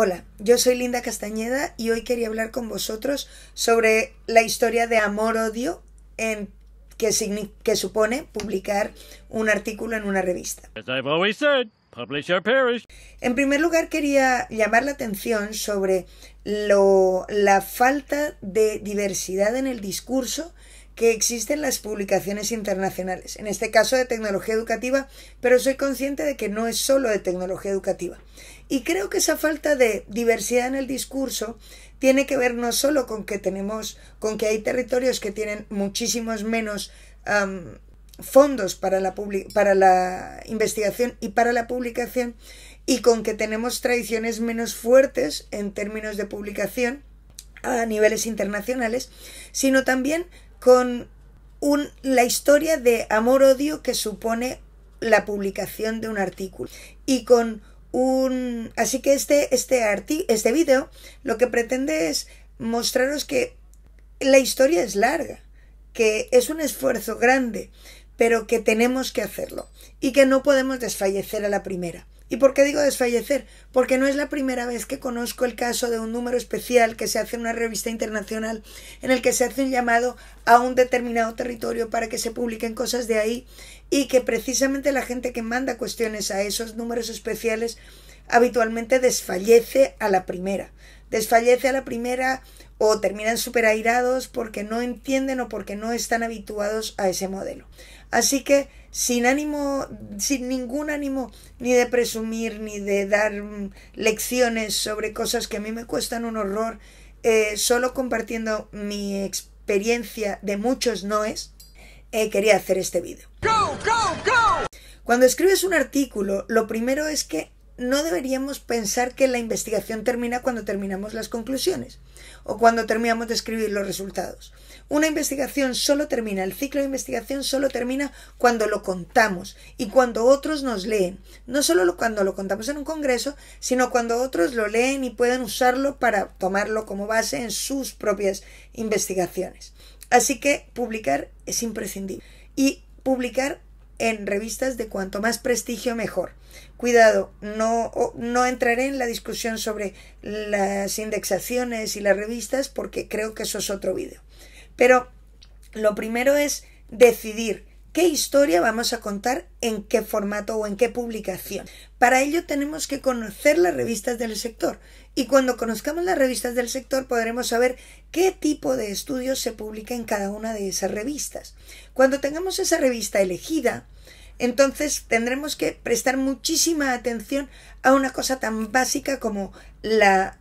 Hola, yo soy Linda Castañeda y hoy quería hablar con vosotros sobre la historia de amor-odio en que, supone publicar un artículo en una revista. En primer lugar, quería llamar la atención sobre la falta de diversidad en el discurso que existen las publicaciones internacionales, en este caso de tecnología educativa, pero soy consciente de que no es solo de tecnología educativa. Y creo que esa falta de diversidad en el discurso tiene que ver no solo con que tenemos, con que hay territorios que tienen muchísimos menos fondos para la, para la investigación y para la publicación, y con que tenemos tradiciones menos fuertes en términos de publicación a niveles internacionales, sino también con un, la historia de amor-odio que supone la publicación de un artículo y con un así que este este este vídeo lo que pretende es mostraros que la historia es larga que es un esfuerzo grande pero que tenemos que hacerlo y que no podemos desfallecer a la primera ¿Y por qué digo desfallecer? Porque no es la primera vez que conozco el caso de un número especial que se hace en una revista internacional en el que se hace un llamado a un determinado territorio para que se publiquen cosas de ahí y que precisamente la gente que manda cuestiones a esos números especiales habitualmente desfallece a la primera. Desfallece a la primera o terminan súper airados porque no entienden o porque no están habituados a ese modelo. Así que sin ánimo, sin ningún ánimo ni de presumir ni de dar mm, lecciones sobre cosas que a mí me cuestan un horror, eh, solo compartiendo mi experiencia de muchos noes, eh, quería hacer este vídeo. Cuando escribes un artículo, lo primero es que no deberíamos pensar que la investigación termina cuando terminamos las conclusiones o cuando terminamos de escribir los resultados. Una investigación solo termina, el ciclo de investigación solo termina cuando lo contamos y cuando otros nos leen. No solo cuando lo contamos en un congreso, sino cuando otros lo leen y pueden usarlo para tomarlo como base en sus propias investigaciones. Así que publicar es imprescindible. Y publicar en revistas de cuanto más prestigio mejor. Cuidado, no, entraré en la discusión sobre las indexaciones y las revistas porque creo que eso es otro vídeo. Pero lo primero es decidir qué historia vamos a contar en qué formato o en qué publicación. Para ello tenemos que conocer las revistas del sector y cuando conozcamos las revistas del sector podremos saber qué tipo de estudios se publica en cada una de esas revistas. Cuando tengamos esa revista elegida, entonces tendremos que prestar muchísima atención a una cosa tan básica como la,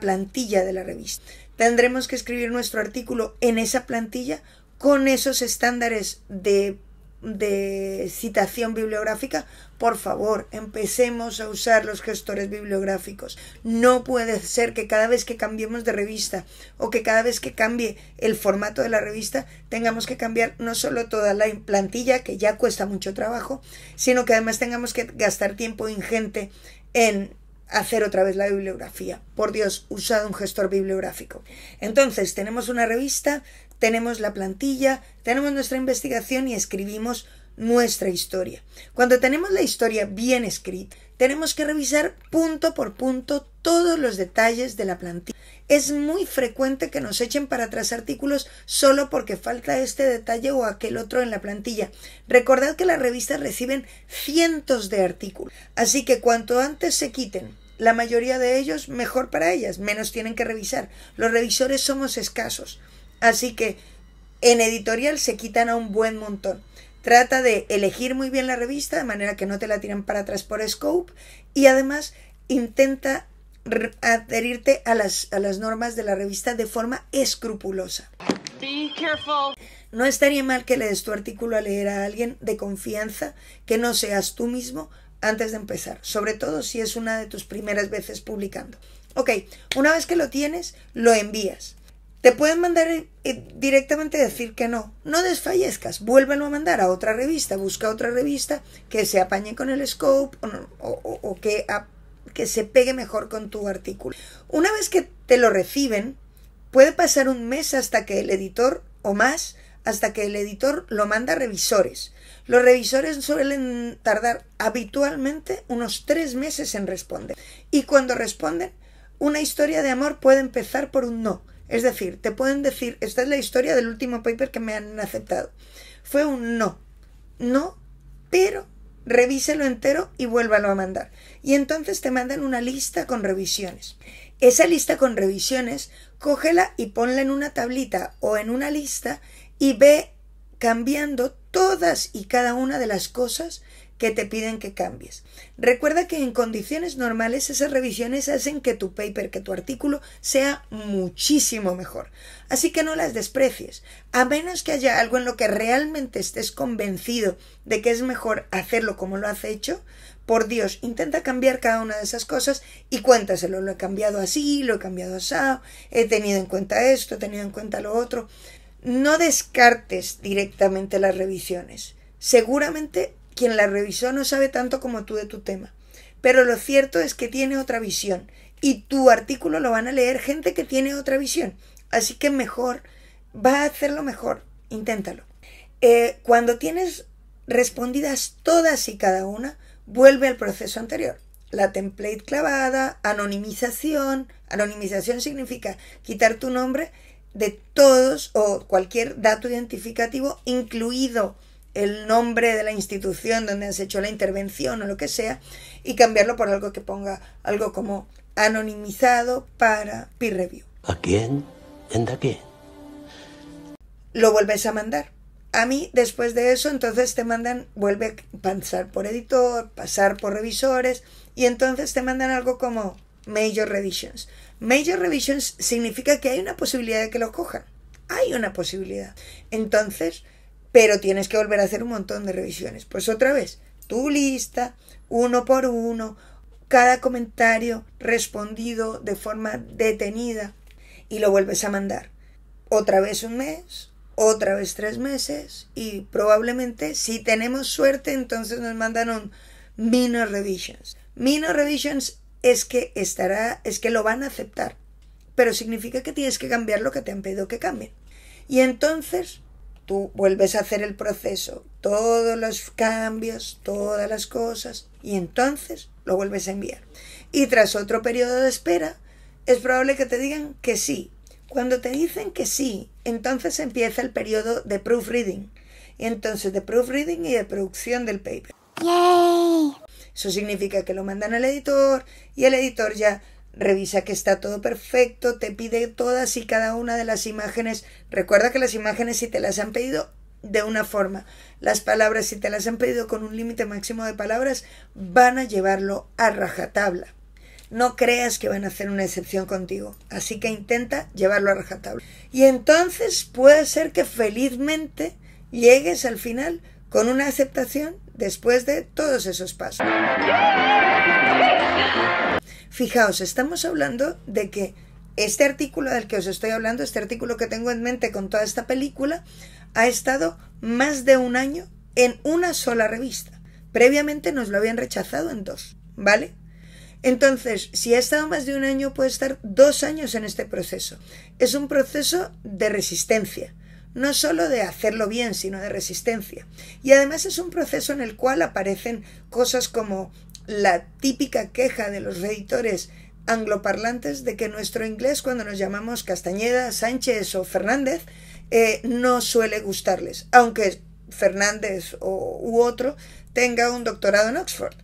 plantilla de la revista. Tendremos que escribir nuestro artículo en esa plantilla con esos estándares de de citación bibliográfica, por favor, empecemos a usar los gestores bibliográficos. No puede ser que cada vez que cambiemos de revista o que cada vez que cambie el formato de la revista tengamos que cambiar no solo toda la plantilla, que ya cuesta mucho trabajo, sino que además tengamos que gastar tiempo ingente en hacer otra vez la bibliografía. Por Dios, usad un gestor bibliográfico. Entonces, tenemos una revista, tenemos la plantilla, tenemos nuestra investigación y escribimos nuestra historia. Cuando tenemos la historia bien escrita, tenemos que revisar punto por punto todos los detalles de la plantilla. Es muy frecuente que nos echen para atrás artículos solo porque falta este detalle o aquel otro en la plantilla. Recordad que las revistas reciben cientos de artículos, así que cuanto antes se quiten la mayoría de ellos, mejor para ellas, menos tienen que revisar. Los revisores somos escasos. Así que en editorial se quitan a un buen montón. Trata de elegir muy bien la revista de manera que no te la tiran para atrás por scope y además intenta adherirte a las, normas de la revista de forma escrupulosa. No estaría mal que le des tu artículo a leer a alguien de confianza que no seas tú mismo antes de empezar, sobre todo si es una de tus primeras veces publicando. Ok, una vez que lo tienes, lo envías. Te pueden mandar eh, eh, directamente decir que no. No desfallezcas. Vuélvelo a mandar a otra revista. Busca otra revista que se apañe con el scope o, que, que se pegue mejor con tu artículo. Una vez que te lo reciben, puede pasar un mes hasta que el editor o más hasta que el editor lo manda a revisores. Los revisores suelen tardar habitualmente unos tres meses en responder. Y cuando responden, una historia de amor puede empezar por un no es decir, te pueden decir, esta es la historia del último paper que me han aceptado. Fue un no. No, pero revíselo entero y vuélvalo a mandar. Y entonces te mandan una lista con revisiones. Esa lista con revisiones, cógela y ponla en una tablita o en una lista y ve cambiando todas y cada una de las cosas que te piden que cambies. Recuerda que en condiciones normales esas revisiones hacen que tu paper, que tu artículo sea muchísimo mejor. Así que no las desprecies, a menos que haya algo en lo que realmente estés convencido de que es mejor hacerlo como lo has hecho. Por Dios, intenta cambiar cada una de esas cosas y cuéntaselo. Lo he cambiado así, lo he cambiado así, he tenido en cuenta esto, he tenido en cuenta lo otro. No descartes directamente las revisiones. Seguramente quien la revisó no sabe tanto como tú de tu tema. Pero lo cierto es que tiene otra visión. Y tu artículo lo van a leer gente que tiene otra visión. Así que mejor, va a hacerlo mejor. Inténtalo. Eh, cuando tienes respondidas todas y cada una, vuelve al proceso anterior. La template clavada, anonimización. Anonimización significa quitar tu nombre de todos o cualquier dato identificativo, incluido el nombre de la institución donde has hecho la intervención o lo que sea y cambiarlo por algo que ponga algo como anonimizado para peer review. ¿A quién? de quién? Lo vuelves a mandar. A mí, después de eso, entonces te mandan, vuelve a pasar por editor, pasar por revisores y entonces te mandan algo como major revisions. Major revisions significa que hay una posibilidad de que lo cojan. Hay una posibilidad. Entonces, pero tienes que volver a hacer un montón de revisiones. Pues otra vez, tu lista, uno por uno, cada comentario respondido de forma detenida y lo vuelves a mandar. Otra vez un mes, otra vez tres meses y probablemente si tenemos suerte entonces nos mandan un minor revisions. Minor revisions es que estará, es que lo van a aceptar, pero significa que tienes que cambiar lo que te han pedido que cambien. Y entonces tú vuelves a hacer el proceso, todos los cambios, todas las cosas, y entonces lo vuelves a enviar. Y tras otro periodo de espera, es probable que te digan que sí. Cuando te dicen que sí, entonces empieza el periodo de proofreading. Y entonces de proofreading y de producción del paper. ¡Yay! Eso significa que lo mandan al editor y el editor ya revisa que está todo perfecto, te pide todas y cada una de las imágenes. Recuerda que las imágenes si te las han pedido de una forma, las palabras si te las han pedido con un límite máximo de palabras, van a llevarlo a rajatabla. No creas que van a hacer una excepción contigo, así que intenta llevarlo a rajatabla. Y entonces puede ser que felizmente llegues al final con una aceptación después de todos esos pasos. Fijaos, estamos hablando de que este artículo del que os estoy hablando, este artículo que tengo en mente con toda esta película, ha estado más de un año en una sola revista. Previamente nos lo habían rechazado en dos, ¿vale? Entonces, si ha estado más de un año, puede estar dos años en este proceso. Es un proceso de resistencia, no solo de hacerlo bien, sino de resistencia. Y además es un proceso en el cual aparecen cosas como la típica queja de los editores angloparlantes de que nuestro inglés, cuando nos llamamos Castañeda, Sánchez o Fernández, eh, no suele gustarles, aunque Fernández o, u otro tenga un doctorado en Oxford,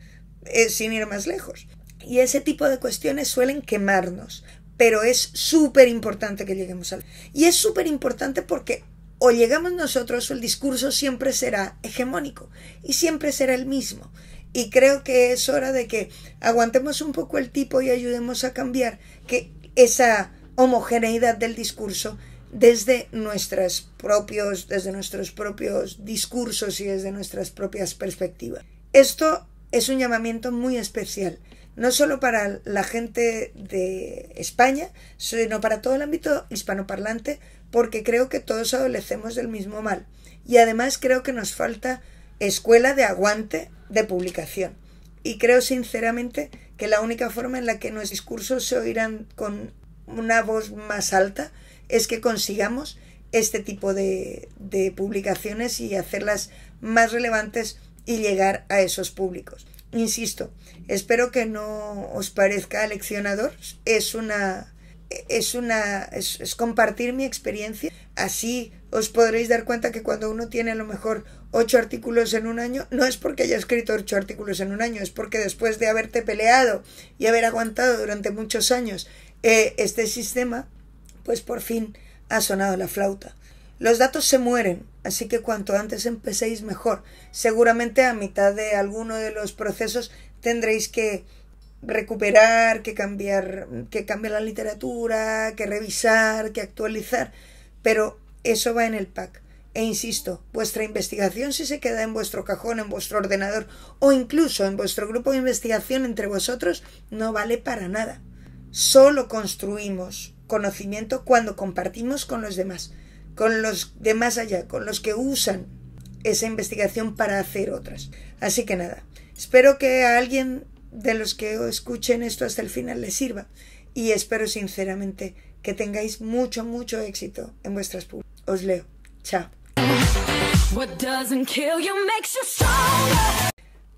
eh, sin ir más lejos. Y ese tipo de cuestiones suelen quemarnos, pero es súper importante que lleguemos al... Y es súper importante porque o llegamos nosotros o el discurso siempre será hegemónico y siempre será el mismo. Y creo que es hora de que aguantemos un poco el tipo y ayudemos a cambiar que esa homogeneidad del discurso desde nuestros propios, desde nuestros propios discursos y desde nuestras propias perspectivas. Esto es un llamamiento muy especial, no solo para la gente de España, sino para todo el ámbito hispanoparlante, porque creo que todos adolecemos del mismo mal. Y además creo que nos falta escuela de aguante de publicación. Y creo sinceramente que la única forma en la que nuestros discursos se oirán con una voz más alta es que consigamos este tipo de, publicaciones y hacerlas más relevantes y llegar a esos públicos. Insisto, espero que no os parezca leccionador. Es una es, una, es, compartir mi experiencia. Así os podréis dar cuenta que cuando uno tiene a lo mejor ocho artículos en un año, no es porque haya escrito ocho artículos en un año, es porque después de haberte peleado y haber aguantado durante muchos años eh, este sistema, pues por fin ha sonado la flauta. Los datos se mueren, así que cuanto antes empecéis mejor. Seguramente a mitad de alguno de los procesos tendréis que recuperar, que cambiar, que cambie la literatura, que revisar, que actualizar, pero eso va en el pack. E insisto, vuestra investigación si se queda en vuestro cajón, en vuestro ordenador o incluso en vuestro grupo de investigación entre vosotros no vale para nada. Solo construimos conocimiento cuando compartimos con los demás, con los de más allá, con los que usan esa investigación para hacer otras. Así que nada, espero que a alguien de los que escuchen esto hasta el final les sirva. Y espero sinceramente que tengáis mucho, mucho éxito en vuestras publicaciones Os leo. Chao.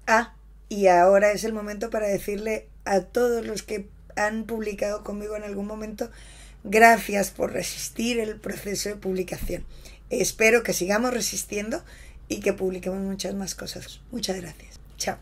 Ah, y ahora es el momento para decirle a todos los que han publicado conmigo en algún momento, gracias por resistir el proceso de publicación. Espero que sigamos resistiendo y que publiquemos muchas más cosas. Muchas gracias. Chao.